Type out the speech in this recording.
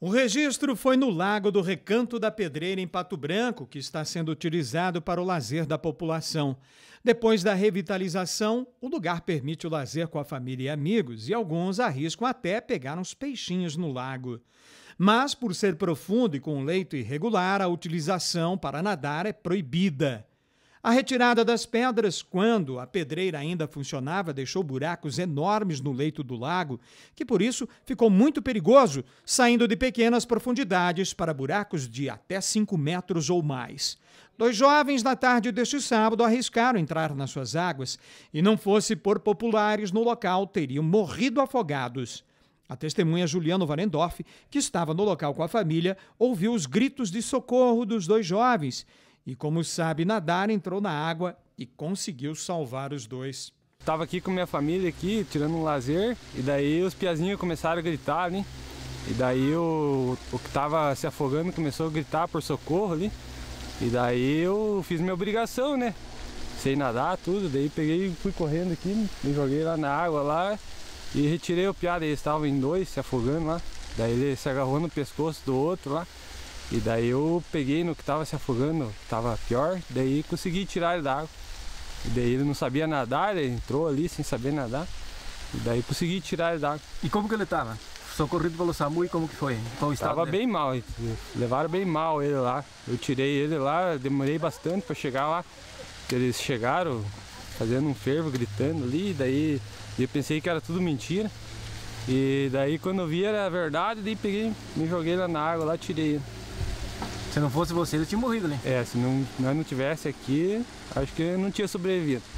O registro foi no Lago do Recanto da Pedreira, em Pato Branco, que está sendo utilizado para o lazer da população. Depois da revitalização, o lugar permite o lazer com a família e amigos, e alguns arriscam até pegar uns peixinhos no lago. Mas, por ser profundo e com um leito irregular, a utilização para nadar é proibida. A retirada das pedras, quando a pedreira ainda funcionava, deixou buracos enormes no leito do lago, que por isso ficou muito perigoso, saindo de pequenas profundidades para buracos de até 5 metros ou mais. Dois jovens, na tarde deste sábado, arriscaram entrar nas suas águas e, não fosse por populares no local, teriam morrido afogados. A testemunha Juliano Varendorf, que estava no local com a família, ouviu os gritos de socorro dos dois jovens e, como sabe nadar, entrou na água e conseguiu salvar os dois. Tava aqui com minha família aqui, tirando um lazer, e daí os piazinhos começaram a gritar ali. E daí o, o que tava se afogando começou a gritar por socorro ali. E daí eu fiz minha obrigação, né? Sei nadar, tudo, daí peguei fui correndo aqui, me joguei lá na água lá e retirei o piado, eles estavam em dois se afogando lá. Daí ele se agarrou no pescoço do outro lá. E daí eu peguei no que tava se afogando, tava pior, daí consegui tirar ele da água. E daí ele não sabia nadar, ele entrou ali sem saber nadar. E daí consegui tirar ele da água. E como que ele tava? Socorrido pelo SAMU e como que foi? Qual Tava dele? bem mal, levaram bem mal ele lá. Eu tirei ele lá, demorei bastante para chegar lá. Eles chegaram fazendo um fervo, gritando ali, daí eu pensei que era tudo mentira. E daí quando eu vi era verdade, daí peguei, me joguei lá na água, lá tirei ele. Se não fosse vocês, eu tinha morrido, né? É, se não, nós não tivesse aqui, acho que eu não tinha sobrevivido.